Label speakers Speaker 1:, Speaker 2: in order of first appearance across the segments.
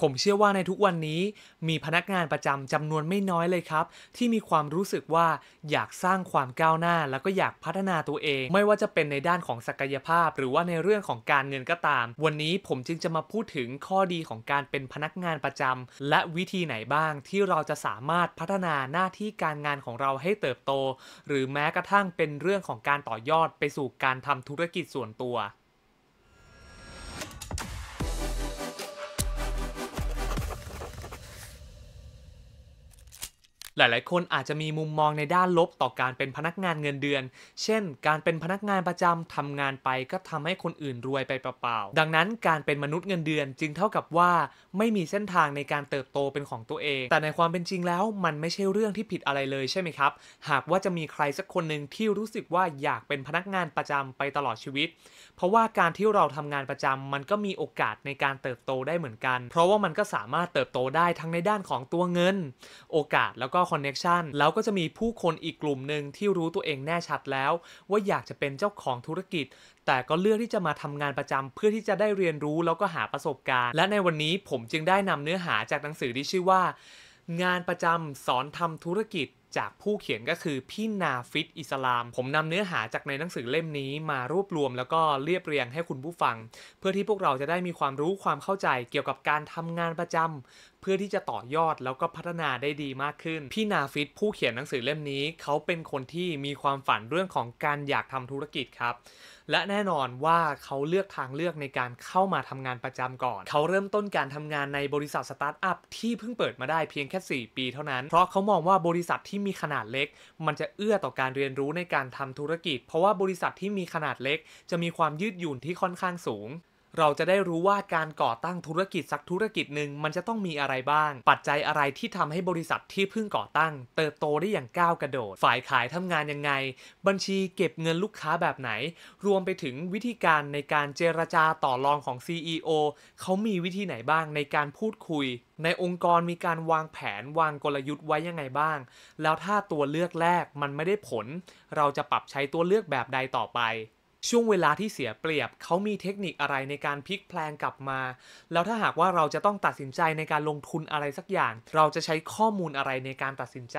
Speaker 1: ผมเชื่อว่าในทุกวันนี้มีพนักงานประจำจำนวนไม่น้อยเลยครับ ที่มีความรู้สึกว่าอยากสร้างความก้าวหน้า แล้วก็อยากพัฒนาตัวเอง ไม่ว่าจะเป็นในด้านของศักยภาพ หรือว่าในเรื่องของการเงินก็ตาม วันนี้ผมจึงจะมาพูดถึงข้อดีของการเป็นพนักงานประจำและวิธีไหนบ้างที่เราจะสามารถพัฒนาหน้าที่การงานของเราให้เติบโต หรือแม้กระทั่งเป็นเรื่องของการต่อยอดไปสู่การทำธุรกิจส่วนตัวหลายๆ คนอาจจะมีมุมมองในด้านลบต่อการเป็นพนักงานเงินเดือน เช่น การเป็นพนักงานประจำทำงานไปก็ทำให้คนอื่นรวยไปเปล่าๆ ดังนั้นการเป็นมนุษย์เงินเดือนจึงเท่ากับว่าไม่มีเส้นทางในการเติบโตเป็นของตัวเอง แต่ในความเป็นจริงแล้วมันไม่ใช่เรื่องที่ผิดอะไรเลยใช่ไหมครับ หากว่าจะมีใครสักคนหนึ่งที่รู้สึกว่าอยากเป็นพนักงานประจำไปตลอดชีวิต เพราะว่าการที่เราทำงานประจำมันก็มีโอกาสในการเติบโตได้เหมือนกัน เพราะว่ามันก็สามารถเติบโตได้ทั้งในด้านของตัวเงิน โอกาสแล้วก็คอนเน็ชันแล้วก็จะมีผู้คนอีกกลุ่มหนึ่งที่รู้ตัวเองแน่ชัดแล้ว ว่าอยากจะเป็นเจ้าของธุรกิจ แต่ก็เลือกที่จะมาทำงานประจำเพื่อที่จะได้เรียนรู้แล้วก็หาประสบการณ์ และในวันนี้ผมจึงได้นำเนื้อหาจากหนังสือที่ชื่อว่า งานประจำสอนทำธุรกิจจากผู้เขียนก็คือพี่นาฟิตอิสลาม ผมนำเนื้อหาจากในหนังสือเล่มนี้ มารวบรวม แล้วก็เรียบเรียงให้คุณผู้ฟัง เพื่อที่พวกเราจะได้มีความรู้ความเข้าใจเกี่ยวกับการทำงานประจำเพื่อที่จะต่อยอดแล้วก็พัฒนาได้ดีมากขึ้น พี่นาฟิตผู้เขียนหนังสือเล่มนี้ เขาเป็นคนที่มีความฝันเรื่องของการอยากทำธุรกิจครับ และแน่นอนว่าเขาเลือกทางเลือกในการเข้ามาทำงานประจำก่อน เขาเริ่มต้นการทำงานในบริษัทสตาร์ทอัพที่เพิ่งเปิดมาได้เพียงแค่ 4 ปีเท่านั้น เพราะเขามองว่าบริษัทที่มีขนาดเล็ก มันจะเอื้อต่อการเรียนรู้ในการทำธุรกิจ เพราะว่าบริษัทที่มีขนาดเล็ก จะมีความยืดหยุ่นที่ค่อนข้างสูงเราจะได้รู้ว่าการก่อตั้งธุรกิจสักธุรกิจหนึ่งมันจะต้องมีอะไรบ้าง ปัจจัยอะไรที่ทำให้บริษัทที่เพิ่งก่อตั้ง เติบโตได้อย่างก้าวกระโดดฝ่ายขายทำงานยังไง บัญชีเก็บเงินลูกค้าแบบไหน รวมไปถึงวิธีการในการเจรจาต่อรองของ CEO เขามีวิธีไหนบ้างในการพูดคุย ในองค์กรมีการวางแผนวางกลยุทธ์ไว้ยังไงบ้าง แล้วถ้าตัวเลือกแรกมันไม่ได้ผล เราจะปรับใช้ตัวเลือกแบบใดต่อไปช่วงเวลาที่เสียเปรียบ เขามีเทคนิคอะไรในการพลิกแพลงกลับมา แล้วถ้าหากว่าเราจะต้องตัดสินใจในการลงทุนอะไรสักอย่าง เราจะใช้ข้อมูลอะไรในการตัดสินใจ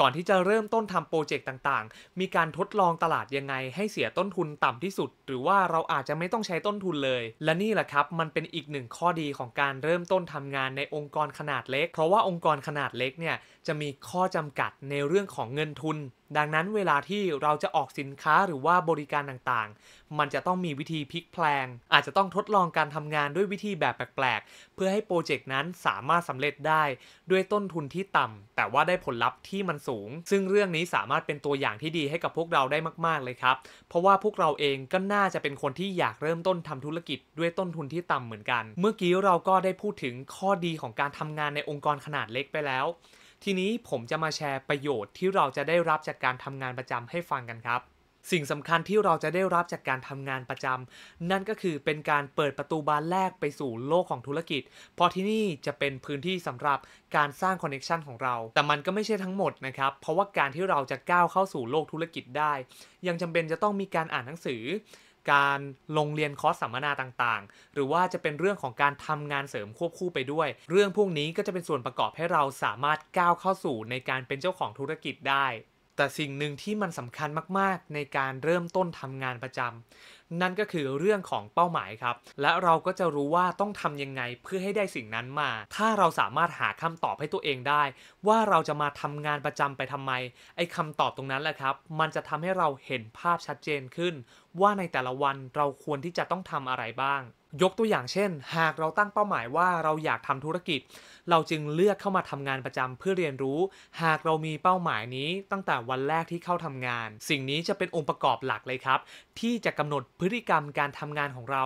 Speaker 1: ก่อนที่จะเริ่มต้นทำโปรเจกต์ต่างๆ มีการทดลองตลาดยังไงให้เสียต้นทุนต่ำที่สุด หรือว่าเราอาจจะไม่ต้องใช้ต้นทุนเลย และนี่แหละครับมันเป็นอีกหนึ่งข้อดีของการเริ่มต้นทำงานในองค์กรขนาดเล็ก เพราะว่าองค์กรขนาดเล็กเนี่ยจะมีข้อจำกัดในเรื่องของเงินทุนดังนั้นเวลาที่เราจะออกสินค้าหรือว่าบริการต่างๆ มันจะต้องมีวิธีพลิกแพลงอาจจะต้องทดลองการทำงานด้วยวิธีแบบแปลกๆ เพื่อให้โปรเจกต์นั้นสามารถสำเร็จได้ด้วยต้นทุนที่ต่ำแต่ว่าได้ผลลัพธ์ที่มันสูง ซึ่งเรื่องนี้สามารถเป็นตัวอย่างที่ดีให้กับพวกเราได้มากๆเลยครับ เพราะว่าพวกเราเอง ก็น่าจะเป็นคนที่อยากเริ่มต้นทำธุรกิจ ด้วยต้นทุนที่ต่ำเหมือนกัน เมื่อกี้เราก็ได้พูดถึงข้อดีของการทำงานในองค์กรขนาดเล็กไปแล้วทีนี้ผมจะมาแชร์ประโยชน์ที่เราจะได้รับจากการทำงานประจำให้ฟังกันครับ สิ่งสำคัญที่เราจะได้รับจากการทำงานประจำนั่นก็คือเป็นการเปิดประตูบานแรกไปสู่โลกของธุรกิจ เพราะที่นี่จะเป็นพื้นที่สำหรับการสร้างคอนเน็ชันของเรา แต่มันก็ไม่ใช่ทั้งหมดนะครับ เพราะว่าการที่เราจะก้าวเข้าสู่โลกธุรกิจได้ ยังจำเป็นจะต้องมีการอ่านหนังสือการลงเรียนคอร์สสัมมนาต่างๆ หรือว่าจะเป็นเรื่องของการทำงานเสริมควบคู่ไปด้วย เรื่องพวกนี้ก็จะเป็นส่วนประกอบให้เราสามารถก้าวเข้าสู่ในการเป็นเจ้าของธุรกิจได้ แต่สิ่งหนึ่งที่มันสำคัญมากๆในการเริ่มต้นทำงานประจำนั่นก็คือเรื่องของเป้าหมายครับ และเราก็จะรู้ว่าต้องทำยังไงเพื่อให้ได้สิ่งนั้นมา ถ้าเราสามารถหาคำตอบให้ตัวเองได้ ว่าเราจะมาทำงานประจำไปทำไม ไอ้คำตอบตรงนั้นแหละครับ มันจะทำให้เราเห็นภาพชัดเจนขึ้น ว่าในแต่ละวันเราควรที่จะต้องทำอะไรบ้าง ยกตัวอย่างเช่น หากเราตั้งเป้าหมายว่าเราอยากทำธุรกิจ เราจึงเลือกเข้ามาทำงานประจำเพื่อเรียนรู้ หากเรามีเป้าหมายนี้ตั้งแต่วันแรกที่เข้าทำงาน สิ่งนี้จะเป็นองค์ประกอบหลักเลยครับ ที่จะกำหนดพฤติกรรมการทำงานของเรา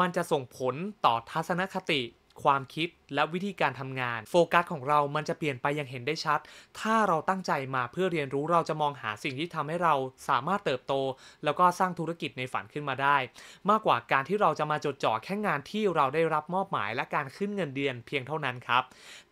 Speaker 1: มันจะส่งผลต่อทัศนคติความคิดและวิธีการทำงานโฟกัสของเรามันจะเปลี่ยนไปอย่างเห็นได้ชัด ถ้าเราตั้งใจมาเพื่อเรียนรู้เราจะมองหาสิ่งที่ทำให้เราสามารถเติบโต แล้วก็สร้างธุรกิจในฝันขึ้นมาได้ มากกว่าการที่เราจะมาจดจ่อแค่งานที่เราได้รับมอบหมาย และการขึ้นเงินเดือนเพียงเท่านั้นครับ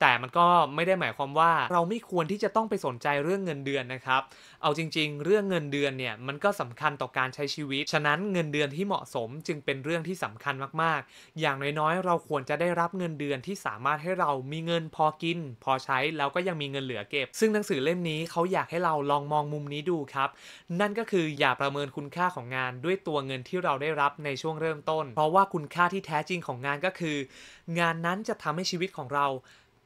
Speaker 1: แต่มันก็ไม่ได้หมายความว่าเราไม่ควรที่จะต้องไปสนใจเรื่องเงินเดือนนะครับ เอาจริง ๆ เรื่องเงินเดือนเนี่ยมันก็สำคัญต่อการใช้ชีวิต ฉะนั้นเงินเดือนที่เหมาะสมจึงเป็นเรื่องที่สำคัญมากๆ อย่างน้อยๆเราควรจะได้รับเงินเดือนที่สามารถให้เรามีเงินพอกินพอใช้แล้วก็ยังมีเงินเหลือเก็บ ซึ่งหนังสือเล่มนี้เขาอยากให้เราลองมองมุมนี้ดูครับ นั่นก็คืออย่าประเมินคุณค่าของงานด้วยตัวเงินที่เราได้รับในช่วงเริ่มต้น เพราะว่าคุณค่าที่แท้จริงของงานก็คือ งานนั้นจะทำให้ชีวิตของเรา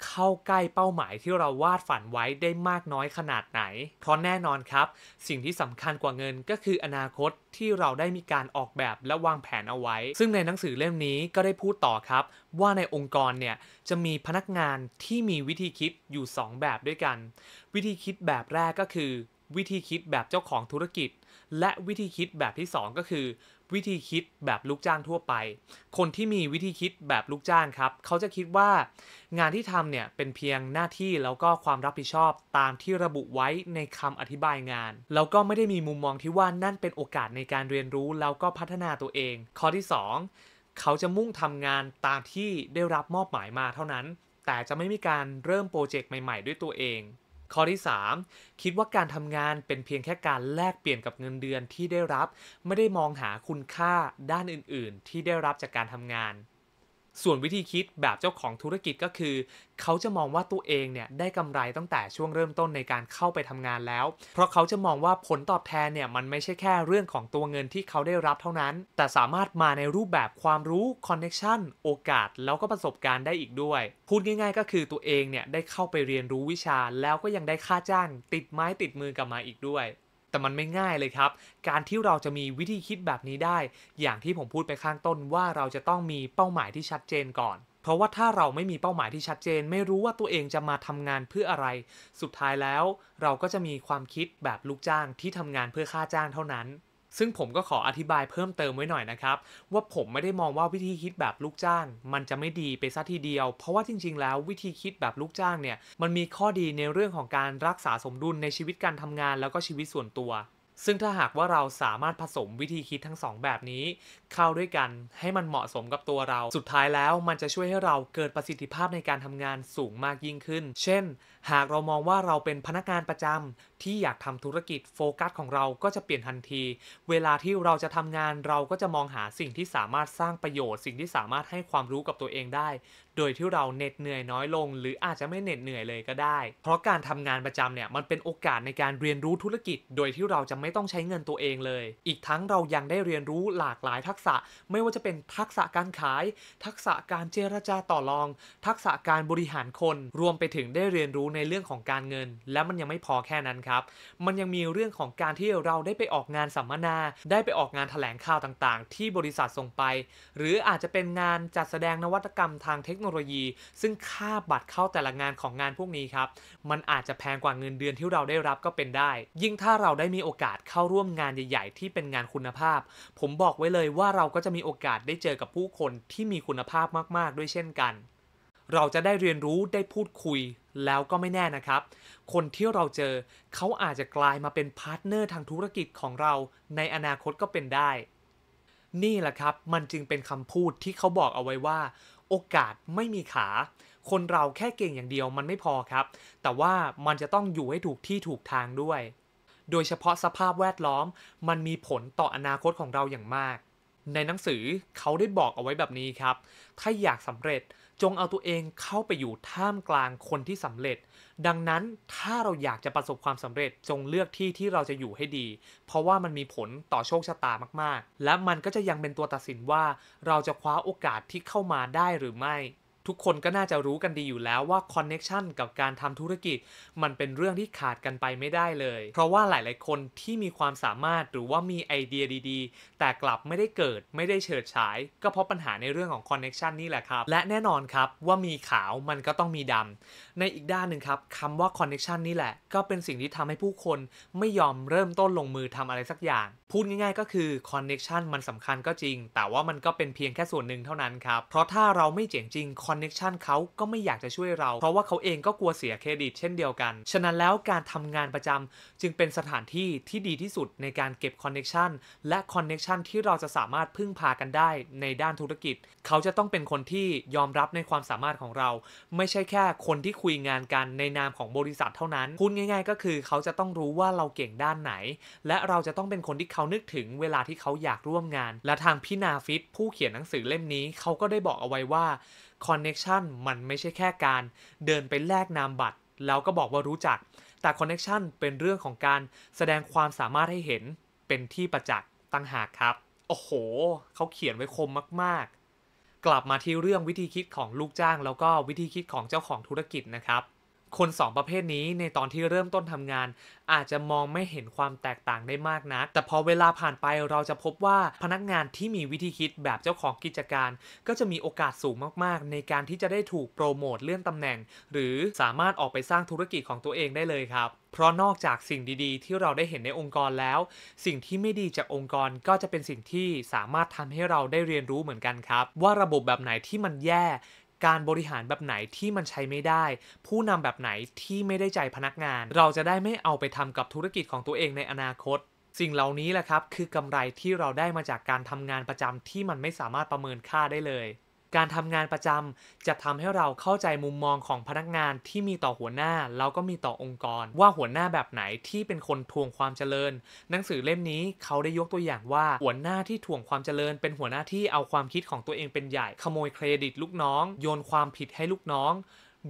Speaker 1: เข้าใกล้เป้าหมายที่เราวาดฝันไว้ได้มากน้อยขนาดไหน เพราะแน่นอนครับ สิ่งที่สำคัญกว่าเงินก็คืออนาคตที่เราได้มีการออกแบบและวางแผนเอาไว้ ซึ่งในหนังสือเล่มนี้ก็ได้พูดต่อครับ ว่าในองค์กรเนี่ย จะมีพนักงานที่มีวิธีคิดอยู่ 2 แบบด้วยกัน วิธีคิดแบบแรกก็คือ วิธีคิดแบบเจ้าของธุรกิจ และวิธีคิดแบบที่2ก็คือวิธีคิดแบบลูกจ้างทั่วไป คนที่มีวิธีคิดแบบลูกจ้างครับ เขาจะคิดว่างานที่ทำเนี่ยเป็นเพียงหน้าที่แล้วก็ความรับผิดชอบตามที่ระบุไว้ในคำอธิบายงาน แล้วก็ไม่ได้มีมุมมองที่ว่านั่นเป็นโอกาสในการเรียนรู้แล้วก็พัฒนาตัวเอง ข้อที่ 2 เขาจะมุ่งทำงานตามที่ได้รับมอบหมายมาเท่านั้น แต่จะไม่มีการเริ่มโปรเจกต์ใหม่ ๆด้วยตัวเองข้อที่3คิดว่าการทำงานเป็นเพียงแค่การแลกเปลี่ยนกับเงินเดือนที่ได้รับ ไม่ได้มองหาคุณค่าด้านอื่น ๆ ที่ได้รับจากการทำงานส่วนวิธีคิดแบบเจ้าของธุรกิจก็คือ เขาจะมองว่าตัวเองเนี่ยได้กำไรตั้งแต่ช่วงเริ่มต้นในการเข้าไปทำงานแล้ว เพราะเขาจะมองว่าผลตอบแทนเนี่ยมันไม่ใช่แค่เรื่องของตัวเงินที่เขาได้รับเท่านั้น แต่สามารถมาในรูปแบบความรู้คอนเน็ชันโอกาสแล้วก็ประสบการณ์ได้อีกด้วย พูดง่ายๆก็คือตัวเองเนี่ยได้เข้าไปเรียนรู้วิชา แล้วก็ยังได้ค่าจ้างติดไม้ติดมือกลับมาอีกด้วยแต่มันไม่ง่ายเลยครับ การที่เราจะมีวิธีคิดแบบนี้ได้ อย่างที่ผมพูดไปข้างต้นว่าเราจะต้องมีเป้าหมายที่ชัดเจนก่อน เพราะว่าถ้าเราไม่มีเป้าหมายที่ชัดเจน ไม่รู้ว่าตัวเองจะมาทำงานเพื่ออะไร สุดท้ายแล้ว เราก็จะมีความคิดแบบลูกจ้างที่ทำงานเพื่อค่าจ้างเท่านั้นซึ่งผมก็ขออธิบายเพิ่มเติมไว้หน่อยนะครับ ว่าผมไม่ได้มองว่าวิธีคิดแบบลูกจ้าง มันจะไม่ดีไปซะทีเดียว เพราะว่าจริง ๆ แล้ววิธีคิดแบบลูกจ้างเนี่ย มันมีข้อดีในเรื่องของการรักษาสมดุลในชีวิตการทำงานแล้วก็ชีวิตส่วนตัวซึ่งถ้าหากว่าเราสามารถผสมวิธีคิดทั้งสองแบบนี้เข้าด้วยกันให้มันเหมาะสมกับตัวเรา สุดท้ายแล้วมันจะช่วยให้เราเกิดประสิทธิภาพในการทำงานสูงมากยิ่งขึ้น เช่นหากเรามองว่าเราเป็นพนักงานประจำ ที่อยากทำธุรกิจโฟกัส ของเราก็จะเปลี่ยนทันที เวลาที่เราจะทำงานเราก็จะมองหาสิ่งที่สามารถสร้างประโยชน์สิ่งที่สามารถให้ความรู้กับตัวเองได้โดยที่เราเหน็ดเหนื่อยน้อยลงหรืออาจจะไม่เหน็ดเหนื่อยเลยก็ได้ เพราะการทำงานประจำเนี่ยมันเป็นโอกาสในการเรียนรู้ธุรกิจโดยที่เราจะไม่ต้องใช้เงินตัวเองเลย อีกทั้งเรายังได้เรียนรู้หลากหลายทักษะไม่ว่าจะเป็นทักษะการขาย ทักษะการเจรจาต่อรอง ทักษะการบริหารคนรวมไปถึงได้เรียนรู้ในเรื่องของการเงิน และมันยังไม่พอแค่นั้นครับ มันยังมีเรื่องของการที่เราได้ไปออกงานสัมมนา ได้ไปออกงานถแถลงข่าวต่างๆ ที่บริษัทส่งไป หรืออาจจะเป็นงานจัดแสดงนวัตกรรมทางเทคโนโลยีซึ่งค่าบัตรเข้าแต่ละงานของงานพวกนี้ครับ มันอาจจะแพงกว่าเงินเดือนที่เราได้รับก็เป็นได้ ยิ่งถ้าเราได้มีโอกาสเข้าร่วมงานใหญ่ๆ ที่เป็นงานคุณภาพ ผมบอกไว้เลยว่าเราก็จะมีโอกาสได้เจอกับผู้คนที่มีคุณภาพมากๆด้วยเช่นกัน เราจะได้เรียนรู้ได้พูดคุยแล้วก็ไม่แน่นะครับ คนที่เราเจอเขาอาจจะกลายมาเป็นพาร์ทเนอร์ทางธุรกิจของเราในอนาคตก็เป็นได้ นี่แหละครับมันจึงเป็นคำพูดที่เขาบอกเอาไว้ว่าโอกาสไม่มีขา คนเราแค่เก่งอย่างเดียวมันไม่พอครับ แต่ว่ามันจะต้องอยู่ให้ถูกที่ถูกทางด้วย โดยเฉพาะสภาพแวดล้อม มันมีผลต่ออนาคตของเราอย่างมาก ในหนังสือเขาได้บอกเอาไว้แบบนี้ครับ ถ้าอยากสำเร็จ จงเอาตัวเองเข้าไปอยู่ท่ามกลางคนที่สำเร็จดังนั้นถ้าเราอยากจะประสบความสำเร็จจงเลือกที่ที่เราจะอยู่ให้ดี เพราะว่ามันมีผลต่อโชคชะตามากๆ และมันก็จะยังเป็นตัวตัดสินว่า เราจะคว้าโอกาสที่เข้ามาได้หรือไม่ทุกคนก็น่าจะรู้กันดีอยู่แล้วว่าคอนเน็ชันกับการทำธุรกิจมันเป็นเรื่องที่ขาดกันไปไม่ได้เลย เพราะว่าหลาย ๆ คนที่มีความสามารถหรือว่ามีไอเดียดี ๆ แต่กลับไม่ได้เกิดไม่ได้เฉิดฉายก็เพราะปัญหาในเรื่องของคอนเน็ชันนี่แหละครับ และแน่นอนครับว่ามีขาวมันก็ต้องมีดำในอีกด้านหนึ่งครับคำว่าคอนเน็ชันนี่แหละ ก็เป็นสิ่งที่ทำให้ผู้คนไม่ยอมเริ่มต้นลงมือทำอะไรสักอย่าง พูดง่ายๆ ก็คือคอนเน็ชันมันสำคัญก็จริง แต่ว่ามันก็เป็นเพียงแค่ส่วนหนึ่งเท่านั้นครับเพราะถ้าเราไม่เจ๋งจริงคอนอนเน็กชันเขาก็ไม่อยากจะช่วยเราเพราะว่าเขาเองก็กลัวเสียเครดิต เช่นเดียวกัน ฉะนั้นแล้วการทำงานประจำจึงเป็นสถานที่ที่ดีที่สุดในการเก็บคอนเน็กชันและคอนเน็กชันที่เราจะสามารถพึ่งพากันได้ในด้านธุรกิจ เขาจะต้องเป็นคนที่ยอมรับในความสามารถของเรา ไม่ใช่แค่คนที่คุยงานกันในนามของบริษัทเท่านั้นพูดง่าย ๆ ก็คือเขาจะต้องรู้ว่าเราเก่งด้านไหน และเราจะต้องเป็นคนที่เขานึกถึง เวลาที่เขาอยากร่วมงาน และทางพี่นาฟิตผู้เขียนหนังสือเล่มนี้เขาก็ได้บอกเอาไว้ว่าคอนเน็ชันมันไม่ใช่แค่การเดินไปแลกนามบัตร แล้วก็บอกว่ารู้จัก แต่คอนเน็ชันเป็นเรื่องของการแสดงความสามารถให้เห็นเป็นที่ประจักษ์ตั้งหากครับ โอ้โห เขาเขียนไว้คมมากๆ กลับมาที่เรื่องวิธีคิดของลูกจ้าง แล้วก็วิธีคิดของเจ้าของธุรกิจนะครับคน 2 ประเภทนี้ในตอนที่เริ่มต้นทำงาน อาจจะมองไม่เห็นความแตกต่างได้มากนะัก แต่พอเวลาผ่านไปเราจะพบว่าพนักงานที่มีวิธีคิดแบบเจ้าของกิจการ ก็จะมีโอกาสสูงมากๆ ในการที่จะได้ถูกโปรโมทเลื่อนตำแหน่ง หรือสามารถออกไปสร้างธุรกิจของตัวเองได้เลยครับ เพราะนอกจากสิ่งดีๆ ที่เราได้เห็นในองค์กรแล้ว สิ่งที่ไม่ดีจากองค์กรก็จะเป็นสิ่งที่สามารถทำให้เราได้เรียนรู้เหมือนกันครับ ว่าระบบแบบไหนที่มันแย่การบริหารแบบไหนที่มันใช้ไม่ได้ ผู้นำแบบไหนที่ไม่ได้ใจพนักงาน เราจะได้ไม่เอาไปทำกับธุรกิจของตัวเองในอนาคต สิ่งเหล่านี้แหละครับ คือกำไรที่เราได้มาจากการทำงานประจำที่มันไม่สามารถประเมินค่าได้เลยการทำงานประจำจะทำให้เราเข้าใจมุมมองของพนักงานที่มีต่อหัวหน้าแล้วก็มีต่อองค์กร ว่าหัวหน้าแบบไหนที่เป็นคนทวงความเจริญ หนังสือเล่มนี้เขาได้ยกตัวอย่างว่า หัวหน้าที่ทวงความเจริญ เป็นหัวหน้าที่เอาความคิดของตัวเองเป็นใหญ่ ขโมยเครดิตลูกน้อง โยนความผิดให้ลูกน้อง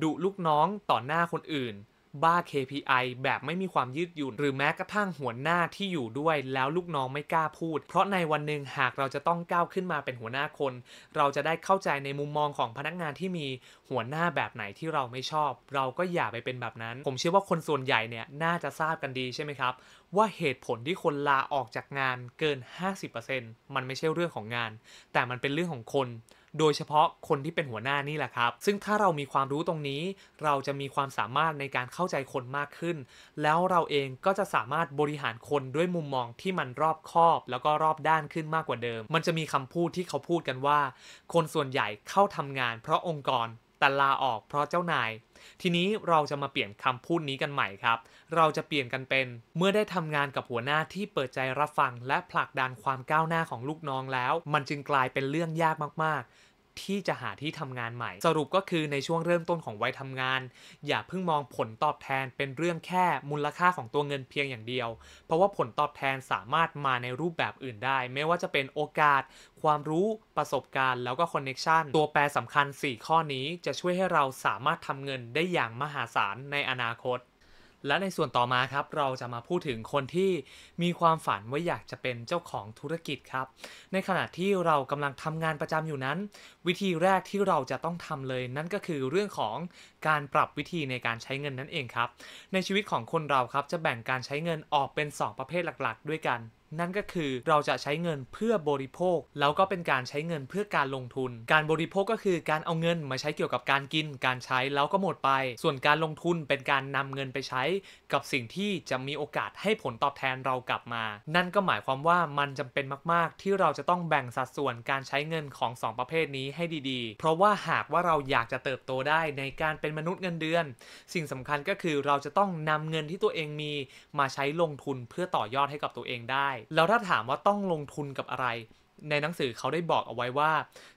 Speaker 1: ดุลูกน้องต่อหน้าคนอื่นบ้า KPI แบบไม่มีความยืดหยุ่นหรือแม้กระทั่งหัวหน้าที่อยู่ด้วย แล้วลูกน้องไม่กล้าพูด เพราะในวันหนึ่งหากเราจะต้องก้าวขึ้นมาเป็นหัวหน้าคน เราจะได้เข้าใจในมุมมองของพนักงานที่มีหัวหน้าแบบไหนที่เราไม่ชอบ เราก็อย่าไปเป็นแบบนั้น ผมเชื่อว่าคนส่วนใหญ่เนี่ยน่าจะทราบกันดีใช่ไหมครับ ว่าเหตุผลที่คนลาออกจากงานเกิน 50%มันไม่ใช่เรื่องของงาน แต่มันเป็นเรื่องของคนโดยเฉพาะคนที่เป็นหัวหน้านี่แหละครับ ซึ่งถ้าเรามีความรู้ตรงนี้ เราจะมีความสามารถในการเข้าใจคนมากขึ้น แล้วเราเองก็จะสามารถบริหารคนด้วยมุมมองที่มันรอบคอบ แล้วก็รอบด้านขึ้นมากกว่าเดิม มันจะมีคำพูดที่เขาพูดกันว่า คนส่วนใหญ่เข้าทำงานเพราะองค์กรแต่ลาออกเพราะเจ้านาย ทีนี้เราจะมาเปลี่ยนคำพูดนี้กันใหม่ครับ เราจะเปลี่ยนกันเป็น เมื่อได้ทำงานกับหัวหน้าที่เปิดใจรับฟังและผลักดันความก้าวหน้าของลูกน้องแล้ว มันจึงกลายเป็นเรื่องยากมากที่จะหาที่ทำงานใหม่ สรุปก็คือในช่วงเริ่มต้นของวัยทำงาน อย่าเพิ่งมองผลตอบแทนเป็นเรื่องแค่มูลค่าของตัวเงินเพียงอย่างเดียว เพราะว่าผลตอบแทนสามารถมาในรูปแบบอื่นได้ ไม่ว่าจะเป็นโอกาสความรู้ประสบการณ์แล้วก็คอนเน็ชันตัวแปรสำคัญ 4 ข้อนี้จะช่วยให้เราสามารถทำเงินได้อย่างมหาศาลในอนาคตและในส่วนต่อมาครับเราจะมาพูดถึงคนที่มีความฝันว่าอยากจะเป็นเจ้าของธุรกิจครับในขณะที่เรากำลังทำงานประจำอยู่นั้น วิธีแรกที่เราจะต้องทำเลย นั่นก็คือเรื่องของการปรับวิธีในการใช้เงินนั่นเองครับ ในชีวิตของคนเราครับจะแบ่งการใช้เงินออกเป็น 2 ประเภทหลักๆ ด้วยกันนั่นก็คือเราจะใช้เงินเพื่อบริโภค แล้วก็เป็นการใช้เงินเพื่อการลงทุน การบริโภคก็คือการเอาเงินมาใช้เกี่ยวกับการกิน การใช้แล้วก็หมดไป ส่วนการลงทุนเป็นการนำเงินไปใช้ กับสิ่งที่จะมีโอกาสให้ผลตอบแทนเรากลับมา นั่นก็หมายความว่ามันจำเป็นมากๆที่เราจะต้องแบ่งสัดส่วนการใช้เงินของ 2 ประเภทนี้ให้ดี ๆ เพราะว่าหากว่าเราอยากจะเติบโตได้ในการเป็นมนุษย์เงินเดือน สิ่งสำคัญก็คือเราจะต้องนำเงินที่ตัวเองมีมาใช้ลงทุนเพื่อต่อยอดให้กับตัวเองได้แล้วถ้าถามว่าต้องลงทุนกับอะไร ในหนังสือเขาได้บอกเอาไว้ว่า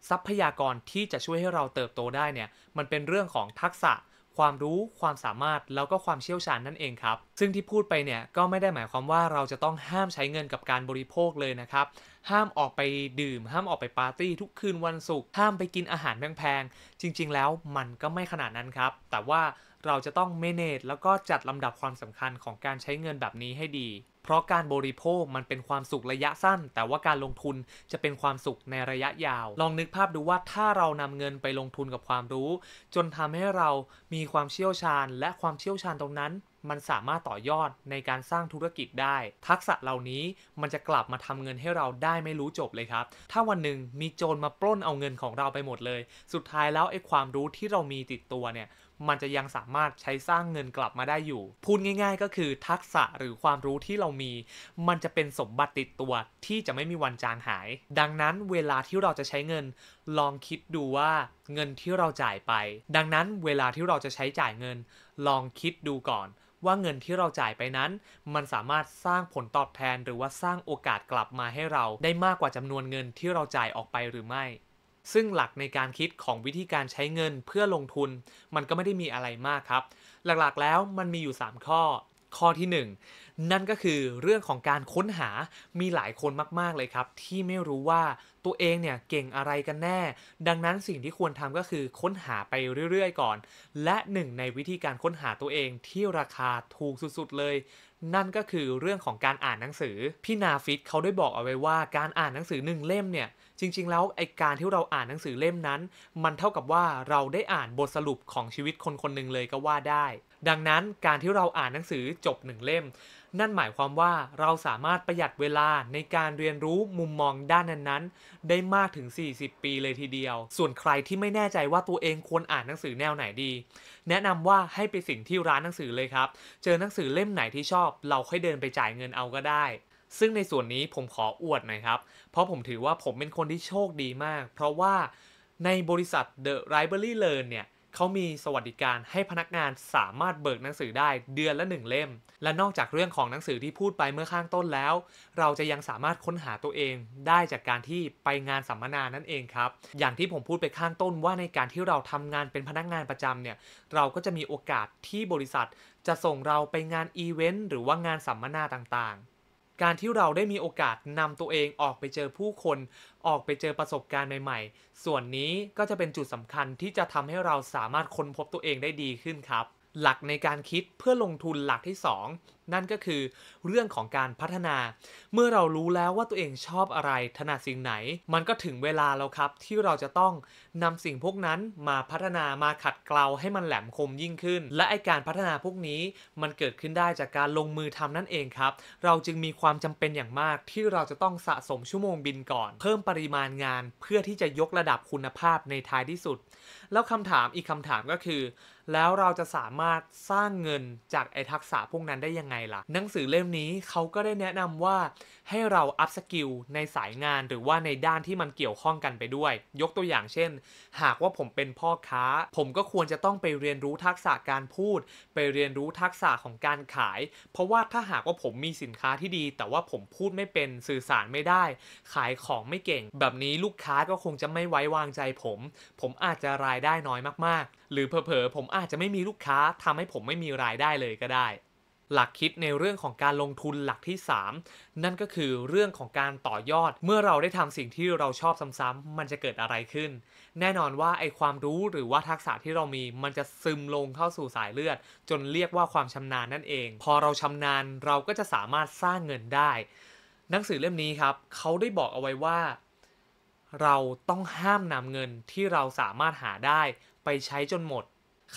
Speaker 1: ทรัพยากรที่จะช่วยให้เราเติบโตได้เนี่ย มันเป็นเรื่องของทักษะ ความรู้ ความสามารถ แล้วก็ความเชี่ยวชาญนั่นเองครับ ซึ่งที่พูดไปเนี่ยก็ไม่ได้หมายความว่าเราจะต้องห้ามใช้เงินกับการบริโภคเลยนะครับ ห้ามออกไปดื่ม ห้ามออกไปปาร์ตี้ทุกคืนวันศุกร์ห้ามไปกินอาหารแพงๆ จริง ๆ แล้วมันก็ไม่ขนาดนั้นครับ แต่ว่าเราจะต้องเมเนจแล้วก็จัดลำดับความสำคัญของการใช้เงินแบบนี้ให้ดีเพราะการบริโภคมันเป็นความสุขระยะสั้น แต่ว่าการลงทุนจะเป็นความสุขในระยะยาว ลองนึกภาพดูว่าถ้าเรานำเงินไปลงทุนกับความรู้ จนทำให้เรามีความเชี่ยวชาญและความเชี่ยวชาญตรงนั้น มันสามารถต่อยอดในการสร้างธุรกิจได้ ทักษะเหล่านี้มันจะกลับมาทำเงินให้เราได้ไม่รู้จบเลยครับ ถ้าวันหนึ่งมีโจรมาปล้นเอาเงินของเราไปหมดเลย สุดท้ายแล้วไอ้ความรู้ที่เรามีติดตัวเนี่ยมันจะยังสามารถใช้สร้างเงินกลับมาได้อยู่ พูดง่ายๆ ก็คือทักษะหรือความรู้ที่เรามี มันจะเป็นสมบัติติดตัวที่จะไม่มีวันจางหาย ดังนั้นเวลาที่เราจะใช้เงิน ลองคิดดูว่าเงินที่เราจ่ายไป ดังนั้นเวลาที่เราจะใช้จ่ายเงิน ลองคิดดูก่อน ว่าเงินที่เราจ่ายไปนั้น มันสามารถสร้างผลตอบแทนหรือว่าสร้างโอกาสกลับมาให้เราได้มากกว่าจำนวนเงินที่เราจ่ายออกไปหรือไม่ซึ่งหลักในการคิดของวิธีการใช้เงินเพื่อลงทุน มันก็ไม่ได้มีอะไรมากครับ หลักๆ แล้วมันมีอยู่ 3 ข้อ ข้อที่1นนั่นก็คือเรื่องของการค้นหา มีหลายคนมากๆเลยครับ ที่ไม่รู้ว่าตัวเองเนี่ยเก่งอะไรกันแน่ ดังนั้นสิ่งที่ควรทำก็คือค้นหาไปเรื่อยๆก่อน และหนึ่งในวิธีการค้นหาตัวเองที่ราคาถูกสุดๆเลย นั่นก็คือเรื่องของการอ่านหนังสือ พี่นาฟิตเขาได้บอกเอาไว้ว่าการอ่านหนังสือหนึ่งเล่มเนี่ยจริงๆ แล้วไอการที่เราอ่านหนังสือเล่มนั้น มันเท่ากับว่าเราได้อ่านบทสรุปของชีวิตคนคนหนึ่งเลยก็ว่าได้ ดังนั้นการที่เราอ่านหนังสือจบหนึ่งเล่ม นั่นหมายความว่าเราสามารถประหยัดเวลาในการเรียนรู้มุมมองด้านนั้นๆ ได้มากถึง 40 ปีเลยทีเดียว ส่วนใครที่ไม่แน่ใจว่าตัวเองควรอ่านหนังสือแนวไหนดี แนะนำว่าให้ไปสิ่งที่ร้านหนังสือเลยครับเจอหนังสือเล่มไหนที่ชอบ เราค่อยเดินไปจ่ายเงินเอาก็ได้ซึ่งในส่วนนี้ผมขออวดหน่อยครับ เพราะผมถือว่าผมเป็นคนที่โชคดีมาก เพราะว่าในบริษัท The Library Learn เนี่ยเขามีสวัสดิการให้พนักงานสามารถเบิกหนังสือได้เดือนละ1เล่ม และนอกจากเรื่องของหนังสือที่พูดไปเมื่อข้างต้นแล้ว เราจะยังสามารถค้นหาตัวเอง ได้จากการที่ไปงานสัมมนานั่นเองครับ อย่างที่ผมพูดไปข้างต้นว่าในการที่เราทำงานเป็นพนักงานประจำเนี่ย เราก็จะมีโอกาสที่บริษัท จะส่งเราไปงานอีเวนต์หรือว่างานสัมมนาต่างๆการที่เราได้มีโอกาสนำตัวเองออกไปเจอผู้คน ออกไปเจอประสบการณ์ใหม่ๆ ส่วนนี้ก็จะเป็นจุดสำคัญที่จะทำให้เราสามารถค้นพบตัวเองได้ดีขึ้นครับหลักในการคิดเพื่อลงทุนหลักที่2นั่นก็คือ เรื่องของการพัฒนา เมื่อเรารู้แล้วว่าตัวเองชอบอะไร ถนัดสิ่งไหน มันก็ถึงเวลาแล้วครับ ที่เราจะต้องนำสิ่งพวกนั้นมาพัฒนามาขัดเกลาให้มันแหลมคมยิ่งขึ้น และไอการพัฒนาพวกนี้ มันเกิดขึ้นได้จากการลงมือทำนั่นเองครับ เราจึงมีความจำเป็นอย่างมากที่เราจะต้องสะสมชั่วโมงบินก่อน เพิ่มปริมาณงานเพื่อที่จะยกระดับคุณภาพในท้ายที่สุดแล้วคำถามอีกคำถามก็คือ แล้วเราจะสามารถสร้างเงินจากไอทักษะพวกนั้นได้ยังไงล่ะหนังสือเล่มนี้เขาก็ได้แนะนำว่าให้เราอัพสกิล ในสายงานหรือว่าในด้านที่มันเกี่ยวข้องกันไปด้วย ยกตัวอย่างเช่น หากว่าผมเป็นพ่อค้า ผมก็ควรจะต้องไปเรียนรู้ทักษะการพูด ไปเรียนรู้ทักษะของการขาย เพราะว่าถ้าหากว่าผมมีสินค้าที่ดี แต่ว่าผมพูดไม่เป็นสื่อสารไม่ได้ ขายของไม่เก่ง แบบนี้ลูกค้าก็คงจะไม่ไว้วางใจผม ผมอาจจะรายายได้น้อยมากๆ หรือเผลอๆผมอาจจะไม่มีลูกค้าทำให้ผมไม่มีรายได้เลยก็ได้ หลักคิดในเรื่องของการลงทุนหลักที่ 3 นั่นก็คือเรื่องของการต่อยอด เมื่อเราได้ทำสิ่งที่เราชอบซ้ำ ๆ มันจะเกิดอะไรขึ้น แน่นอนว่าไอความรู้หรือว่าทักษะที่เรามีมันจะซึมลงเข้าสู่สายเลือด จนเรียกว่าความชำนาญนั่นเอง พอเราชำนาญเราก็จะสามารถสร้างเงินได้ หนังสือเล่มนี้ครับเขาได้บอกเอาไว้ว่าเราต้องห้ามนำเงินที่เราสามารถหาได้ไปใช้จนหมด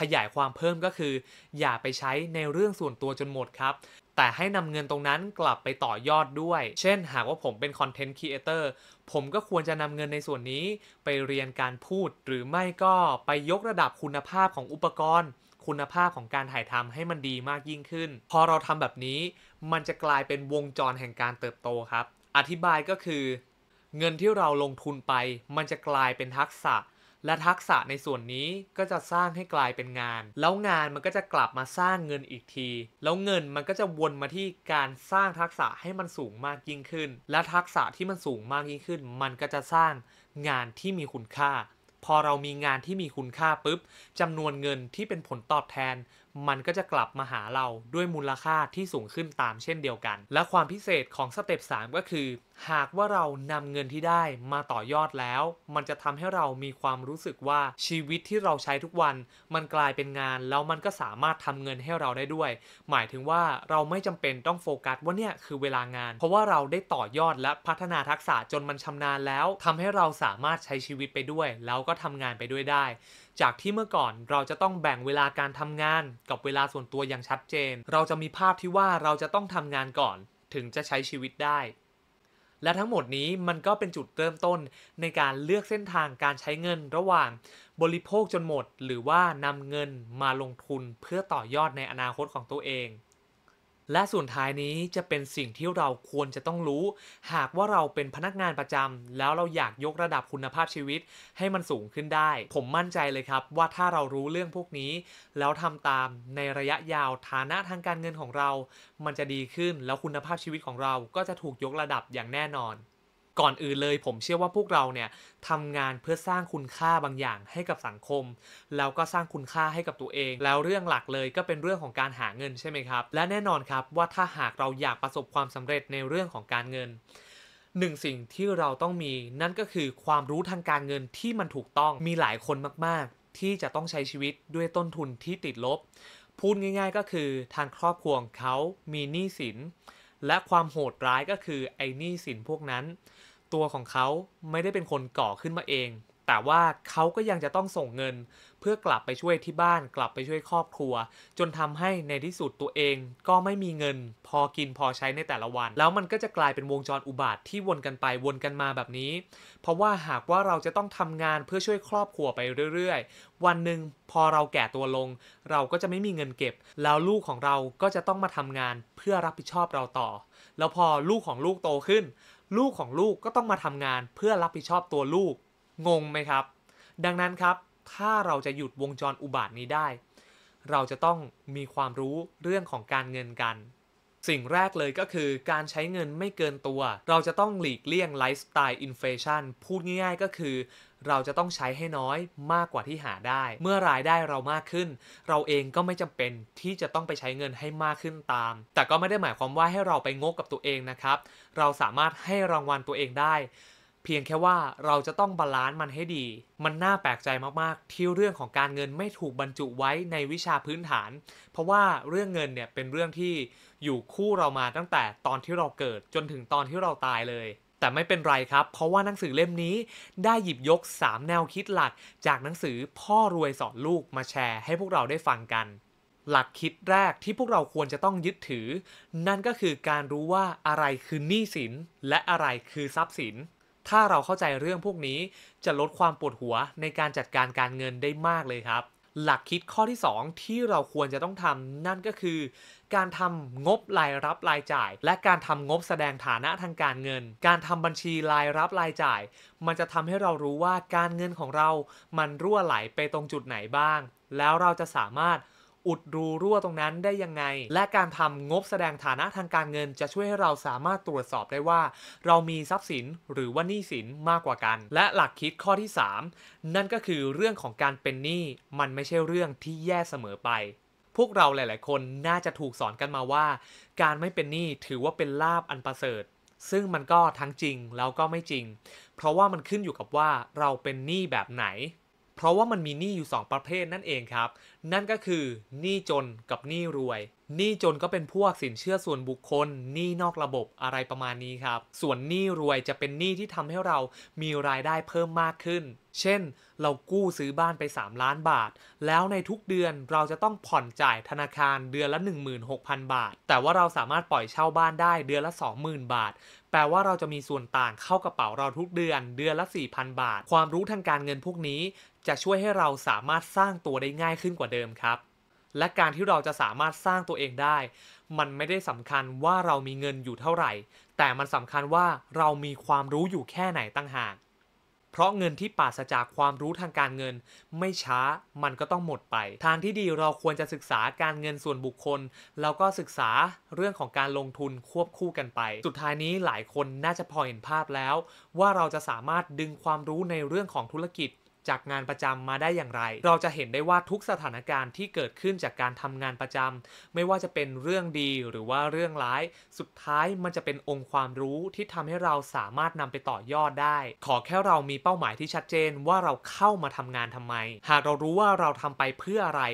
Speaker 1: ขยายความเพิ่มก็คือ อย่าไปใช้ในเรื่องส่วนตัวจนหมดครับ แต่ให้นำเงินตรงนั้นกลับไปต่อยอดด้วย เช่นหากว่าผมเป็นคอนเทนต์ครีเอเตอร์ผมก็ควรจะนำเงินในส่วนนี้ ไปเรียนการพูด หรือไม่ก็ไปยกระดับคุณภาพของอุปกรณ์ คุณภาพของการถ่ายทำให้มันดีมากยิ่งขึ้นพอเราทำแบบนี้ มันจะกลายเป็นวงจรแห่งการเติบโตครับ อธิบายก็คือเงินที่เราลงทุนไป มันจะกลายเป็นทักษะ และทักษะในส่วนนี้ก็จะสร้างให้กลายเป็นงาน แล้วงานมันก็จะกลับมาสร้างเงินอีกที แล้วเงินมันก็จะวนมาที่การสร้างทักษะให้มันสูงมากยิ่งขึ้น และทักษะที่มันสูงมากยิ่งขึ้น มันก็จะสร้างงานที่มีคุณค่า พอเรามีงานที่มีคุณค่าปุ๊บจำนวนเงินที่เป็นผลตอบแทนมันก็จะกลับมาหาเราด้วยมูลค่าที่สูงขึ้นตามเช่นเดียวกัน และความพิเศษของสเต็ป3ก็คือ หากว่าเรานำเงินที่ได้มาต่อยอดแล้ว มันจะทำให้เรามีความรู้สึกว่าชีวิตที่เราใช้ทุกวันมันกลายเป็นงาน แล้วมันก็สามารถทำเงินให้เราได้ด้วย หมายถึงว่าเราไม่จำเป็นต้องโฟกัสว่าเนี่ยคือเวลางาน เพราะว่าเราได้ต่อยอดและพัฒนาทักษะจนมันชำนาญแล้วทำให้เราสามารถใช้ชีวิตไปด้วยแล้วก็ทำงานไปด้วยได้จากที่เมื่อก่อนเราจะต้องแบ่งเวลาการทำงานกับเวลาส่วนตัวอย่างชัดเจน เราจะมีภาพที่ว่าเราจะต้องทำงานก่อนถึงจะใช้ชีวิตได้ และทั้งหมดนี้มันก็เป็นจุดเริ่มต้นในการเลือกเส้นทางการใช้เงินระหว่าง บริโภคจนหมด หรือว่านำเงินมาลงทุนเพื่อต่อยอดในอนาคตของตัวเองและส่วนท้ายนี้จะเป็นสิ่งที่เราควรจะต้องรู้ หากว่าเราเป็นพนักงานประจำแล้วเราอยากยกระดับคุณภาพชีวิตให้มันสูงขึ้นได้ ผมมั่นใจเลยครับว่าถ้าเรารู้เรื่องพวกนี้ แล้วทำตามในระยะยาวฐานะทางการเงินของเรามันจะดีขึ้น แล้วคุณภาพชีวิตของเราก็จะถูกยกระดับอย่างแน่นอนก่อนอื่นเลยผมเชื่อว่าพวกเราเนี่ยทำงานเพื่อสร้างคุณค่าบางอย่างให้กับสังคม แล้วก็สร้างคุณค่าให้กับตัวเอง แล้วเรื่องหลักเลยก็เป็นเรื่องของการหาเงินใช่ไหมครับ และแน่นอนครับว่าถ้าหากเราอยากประสบความสำเร็จในเรื่องของการเงิน หนึ่งสิ่งที่เราต้องมีนั่นก็คือความรู้ทางการเงินที่มันถูกต้องมีหลายคนมาก ๆ ที่จะต้องใช้ชีวิตด้วยต้นทุนที่ติดลบ พูดง่าย ๆ ก็คือทางครอบครัวเขามีหนี้สิน และความโหดร้ายก็คือไอ้หนี้สินพวกนั้นตัวของเขาไม่ได้เป็นคนก่อขึ้นมาเอง แต่ว่าเขาก็ยังจะต้องส่งเงิน เพื่อกลับไปช่วยที่บ้านกลับไปช่วยครอบครัว จนทำให้ในที่สุดตัวเองก็ไม่มีเงิน พอกินพอใช้ในแต่ละวัน แล้วมันก็จะกลายเป็นวงจรอุบาทที่วนกันไปวนกันมาแบบนี้ เพราะว่าหากว่าเราจะต้องทำงานเพื่อช่วยครอบครัวไปเรื่อย ๆ วันหนึ่งพอเราแก่ตัวลง เราก็จะไม่มีเงินเก็บ แล้วลูกของเรา ก็จะต้องมาทำงานเพื่อรับผิดชอบเราต่อ แล้วพอลูกของลูกโตขึ้นลูกของลูกก็ต้องมาทำงานเพื่อรับผิดชอบตัวลูก งงไหมครับ ดังนั้นครับ ถ้าเราจะหยุดวงจรอุบาทนี้ได้ เราจะต้องมีความรู้เรื่องของการเงินกัน สิ่งแรกเลยก็คือการใช้เงินไม่เกินตัว เราจะต้องหลีกเลี่ยงไลฟ์สไตล์อินฟชันพูดง่ายๆก็คือเราจะต้องใช้ให้น้อยมากกว่าที่หาได้ เมื่อรายได้เรามากขึ้น เราเองก็ไม่จำเป็นที่จะต้องไปใช้เงินให้มากขึ้นตาม แต่ก็ไม่ได้หมายความว่าให้เราไปงกกับตัวเองนะครับ เราสามารถให้รางวัลตัวเองได้ เพียงแค่ว่าเราจะต้องบาลานซ์มันให้ดี มันน่าแปลกใจมากๆ ที่เรื่องของการเงินไม่ถูกบรรจุไว้ในวิชาพื้นฐาน เพราะว่าเรื่องเงินเนี่ยเป็นเรื่องที่อยู่คู่เรามาตั้งแต่ตอนที่เราเกิดจนถึงตอนที่เราตายเลยแต่ไม่เป็นไรครับ เพราะว่าหนังสือเล่มนี้ได้หยิบยก 3 แนวคิดหลักจากหนังสือพ่อรวยสอนลูกมาแชร์ให้พวกเราได้ฟังกัน หลักคิดแรกที่พวกเราควรจะต้องยึดถือ นั่นก็คือการรู้ว่าอะไรคือหนี้สินและอะไรคือทรัพย์สิน ถ้าเราเข้าใจเรื่องพวกนี้ จะลดความปวดหัวในการจัดการการเงินได้มากเลยครับหลักคิดข้อที่ 2 ที่เราควรจะต้องทำนั่นก็คือ การทำงบรายรับรายจ่าย และการทำงบแสดงฐานะทางการเงิน การทำบัญชีรายรับรายจ่าย มันจะทำให้เรารู้ว่าการเงินของเรามันรั่วไหลไปตรงจุดไหนบ้าง แล้วเราจะสามารถอุดรูรั่วตรงนั้นได้ยังไง และการทำงบแสดงฐานะทางการเงิน จะช่วยให้เราสามารถตรวจสอบได้ว่า เรามีทรัพย์สินหรือว่าหนี้สินมากกว่ากัน และหลักคิดข้อที่ 3 นั่นก็คือเรื่องของการเป็นหนี้มันไม่ใช่เรื่องที่แย่เสมอไป พวกเราหลาย ๆ คนน่าจะถูกสอนกันมาว่าการไม่เป็นหนี้ถือว่าเป็นลาบอันประเสริฐ ซึ่งมันก็ทั้งจริงแล้วก็ไม่จริง เพราะว่ามันขึ้นอยู่กับว่าเราเป็นหนี้แบบไหนเพราะว่ามันมีหนี้อยู่ 2 ประเภทนั่นเองครับ นั่นก็คือหนี้จนกับหนี้รวย หนี้จนก็เป็นพวกสินเชื่อส่วนบุคคลหนี้นอกระบบอะไรประมาณนี้ครับ ส่วนหนี้รวยจะเป็นหนี้ที่ทำให้เรามีรายได้เพิ่มมากขึ้น เช่นเรากู้ซื้อบ้านไป 3 ล้านบาท แล้วในทุกเดือนเราจะต้องผ่อนจ่ายธนาคารเดือนละ 16,000 บาท แต่ว่าเราสามารถปล่อยเช่าบ้านได้เดือนละ 20,000 บาทแปลว่าเราจะมีส่วนต่างเข้ากระเป๋าเราทุกเดือนเดือนละ 4,000 บาทความรู้ทางการเงินพวกนี้ จะช่วยให้เราสามารถสร้างตัวได้ง่ายขึ้นกว่าเดิมครับ และการที่เราจะสามารถสร้างตัวเองได้ มันไม่ได้สำคัญว่าเรามีเงินอยู่เท่าไหร่แต่มันสำคัญว่าเรามีความรู้อยู่แค่ไหนตั้งหากเพราะเงินที่ปราศจากความรู้ทางการเงินไม่ช้ามันก็ต้องหมดไป ทางที่ดีเราควรจะศึกษาการเงินส่วนบุคคลแล้วก็ศึกษาเรื่องของการลงทุนควบคู่กันไป สุดท้ายนี้หลายคนน่าจะพอเห็นภาพแล้ว ว่าเราจะสามารถดึงความรู้ในเรื่องของธุรกิจจากงานประจำมาได้อย่างไร เราจะเห็นได้ว่าทุกสถานการณ์ที่เกิดขึ้นจากการทำงานประจำไม่ว่าจะเป็นเรื่องดีหรือว่าเรื่องร้าย สุดท้ายมันจะเป็นองค์ความรู้ที่ทำให้เราสามารถนำไปต่อยอดได้ ขอแค่เรามีเป้าหมายที่ชัดเจนว่าเราเข้ามาทำงานทำไม หากเรารู้ว่าเราทำไปเพื่ออะไร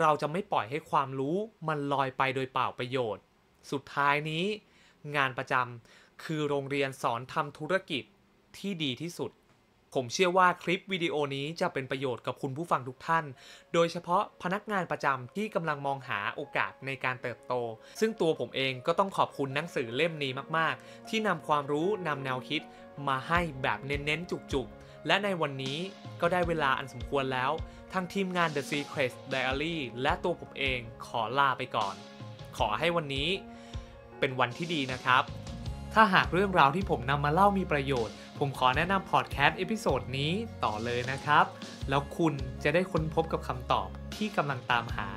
Speaker 1: เราจะไม่ปล่อยให้ความรู้มันลอยไปโดยเปล่าประโยชน์ สุดท้ายนี้ งานประจำคือโรงเรียนสอนทำธุรกิจที่ดีที่สุดผมเชื่อว่าคลิปวิดีโอนี้จะเป็นประโยชน์กับคุณผู้ฟังทุกท่าน โดยเฉพาะพนักงานประจำที่กำลังมองหาโอกาสในการเติบโต ซึ่งตัวผมเองก็ต้องขอบคุณหนังสือเล่มนี้มากๆ ที่นำความรู้นำแนวคิดมาให้แบบเน้น ๆ จุก ๆ และในวันนี้ก็ได้เวลาอันสมควรแล้วทางทีมงาน The Secret Diary และตัวผมเองขอลาไปก่อน ขอให้วันนี้ เป็นวันที่ดีนะครับ ถ้าหากเรื่องราวที่ผมนำมาเล่ามีประโยชน์ผมขอแนะนำพอดแคสต์ เอพิโซดนี้ต่อเลยนะครับ แล้วคุณจะได้ค้นพบกับคำตอบที่กำลังตามหา